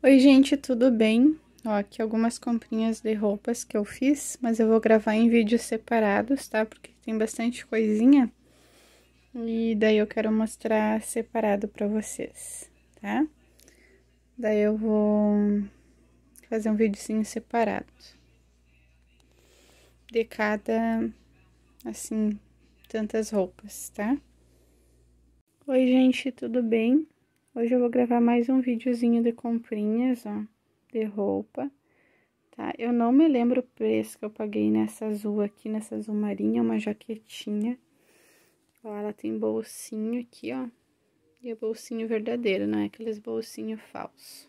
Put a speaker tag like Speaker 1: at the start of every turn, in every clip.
Speaker 1: Oi, gente, tudo bem? Ó, aqui algumas comprinhas de roupas que eu fiz, mas eu vou gravar em vídeos separados, tá? Porque tem bastante coisinha e daí eu quero mostrar separado pra vocês, tá? Daí eu vou fazer um videozinho separado de cada, assim, tantas roupas, tá? Oi, gente, tudo bem? Hoje eu vou gravar mais um videozinho de comprinhas, ó, de roupa, tá? Eu não me lembro o preço que eu paguei nessa azul aqui, nessa azul marinha, uma jaquetinha. Ó, ela tem bolsinho aqui, ó, e é bolsinho verdadeiro, não é aqueles bolsinho falso.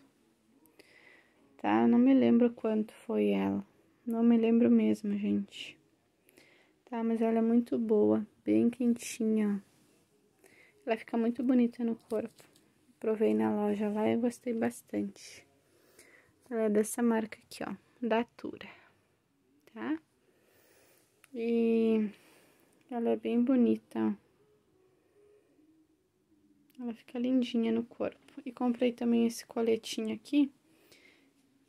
Speaker 1: Tá? Eu não me lembro quanto foi ela, não me lembro mesmo, gente. Tá, mas ela é muito boa, bem quentinha, ó. Ela fica muito bonita no corpo. Provei na loja lá e gostei bastante. Ela é dessa marca aqui, ó, Datura, tá? E ela é bem bonita, ó. Ela fica lindinha no corpo. E comprei também esse coletinho aqui.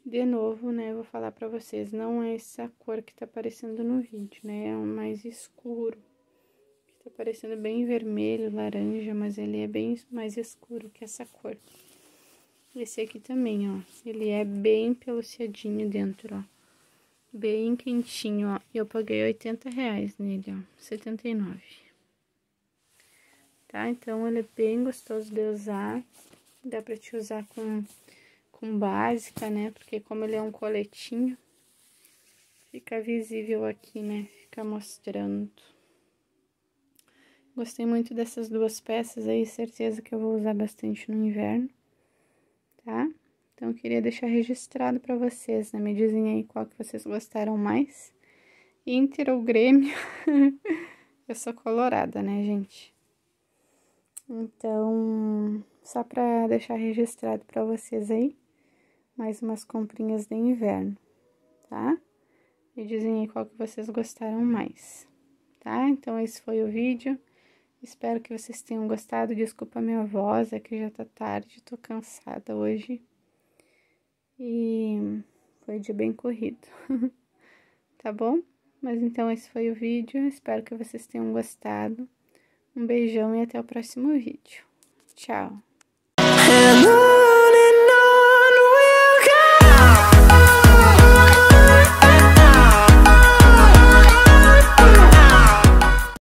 Speaker 1: De novo, né, eu vou falar pra vocês, não é essa cor que tá aparecendo no vídeo, né, é um mais escuro. Tá parecendo bem vermelho, laranja, mas ele é bem mais escuro que essa cor. Esse aqui também, ó. Ele é bem peluciadinho dentro, ó. Bem quentinho, ó. E Eu paguei 80 reais nele, ó. 79. Tá? Então, ele é bem gostoso de usar. Dá pra te usar com, com básica, né? Porque como ele é um coletinho, fica visível aqui, né? Fica mostrando. Gostei muito dessas duas peças aí, certeza que eu vou usar bastante no inverno, tá? Então, eu queria deixar registrado para vocês, né? Me dizem aí qual que vocês gostaram mais. Inter ou Grêmio? eu sou colorada, né, gente? Então, só para deixar registrado para vocês aí, mais umas comprinhas de inverno, tá? Me dizem aí qual que vocês gostaram mais, tá? Então, esse foi o vídeo. Espero que vocês tenham gostado. Desculpa a minha voz, é que já tá tarde, tô cansada hoje. E foi um dia bem corrido. tá bom? Mas então esse foi o vídeo. Espero que vocês tenham gostado. Um beijão e até o próximo vídeo. Tchau!